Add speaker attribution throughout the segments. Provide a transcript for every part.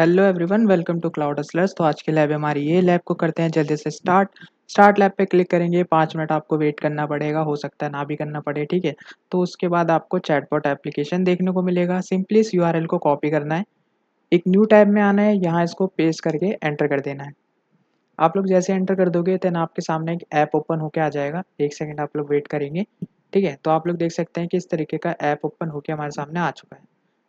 Speaker 1: hello everyone welcome to cloud hustlers तो आज के लैब हमारी ये लैब को करते हैं जल्दी से स्टार्ट स्टार्ट लैब पे क्लिक करेंगे पाँच मिनट आपको वेट करना पड़ेगा हो सकता है ना भी करना पड़े ठीक है तो उसके बाद आपको चैटबॉट एप्लीकेशन देखने को मिलेगा सिंपली इस यू को कॉपी करना है एक न्यू टैब में आना है यहाँ इसको पेस्ट करके एंटर कर देना है आप लोग जैसे एंटर कर दोगे देन आपके सामने एक ऐप ओपन होके आ जाएगा एक सेकेंड आप लोग वेट करेंगे ठीक है तो आप लोग देख सकते हैं कि इस तरीके का ऐप ओपन होके हमारे सामने आ चुका है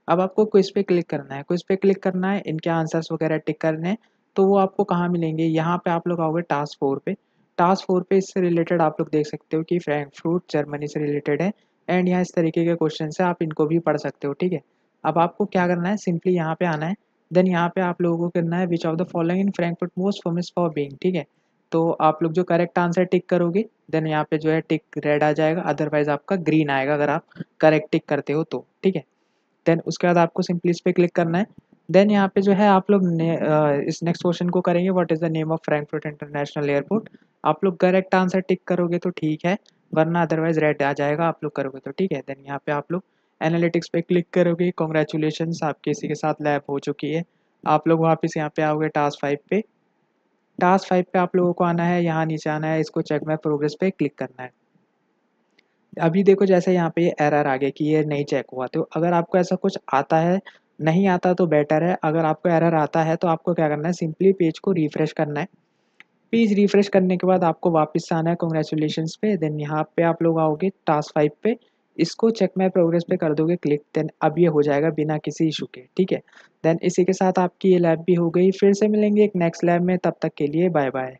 Speaker 1: अब आपको क्विज पे क्लिक करना है क्विज पे क्लिक करना है इनके आंसर्स वगैरह टिक करने तो वो आपको कहाँ मिलेंगे यहाँ पे आप लोग आओगे टास्क फोर पे टास्क फोर पे इससे रिलेटेड आप लोग देख सकते हो कि फ्रैंकफ्रूट जर्मनी से रिलेटेड है एंड यहाँ इस तरीके के क्वेश्चन है आप इनको भी पढ़ सकते हो ठीक है अब आपको क्या करना है सिंपली यहाँ पे आना है देन यहाँ पे आप लोगों को करना है which of the following in Frankfurt most famous for being ठीक है तो आप लोग जो करेक्ट आंसर टिक करोगे देन यहाँ पे जो है टिक रेड आ जाएगा अदरवाइज आपका ग्रीन आएगा अगर आप करेक्ट टिक करते हो तो ठीक है देन उसके बाद आपको सिंपली इस पर क्लिक करना है देन यहाँ पे जो है आप लोग ने, इस नेक्स्ट क्वेश्चन को करेंगे what is the name of Frankfurt international airport आप लोग करेक्ट आंसर टिक करोगे तो ठीक है वरना अदरवाइज रेड आ जाएगा आप लोग करोगे तो ठीक है देन यहाँ पे आप लोग एनालिटिक्स पे क्लिक करोगे कॉन्ग्रेचुलेशन आपके इसी के साथ लैब हो चुकी है आप लोग वापस यहाँ पे आओगे टास्क फाइव पे टास्क फाइव पे आप लोगों को आना है यहाँ नीचे आना है इसको चेक में प्रोग्रेस पे क्लिक करना है अभी देखो जैसे यहाँ पे ये एरर आ गया कि ये नहीं चेक हुआ तो अगर आपको ऐसा कुछ आता है नहीं आता तो बेटर है अगर आपको एरर आता है तो आपको क्या करना है सिंपली पेज को रिफ्रेश करना है पेज रिफ्रेश करने के बाद आपको वापस आना है कॉन्ग्रेचुलेशन पे देन यहाँ पे आप लोग आओगे टास्क फाइव पे इसको चेक माई प्रोग्रेस पे कर दोगे क्लिक देन अब ये हो जाएगा बिना किसी इशू के ठीक है देन इसी के साथ आपकी ये लैब भी हो गई फिर से मिलेंगे एक नेक्स्ट लैब में तब तक के लिए बाय बाय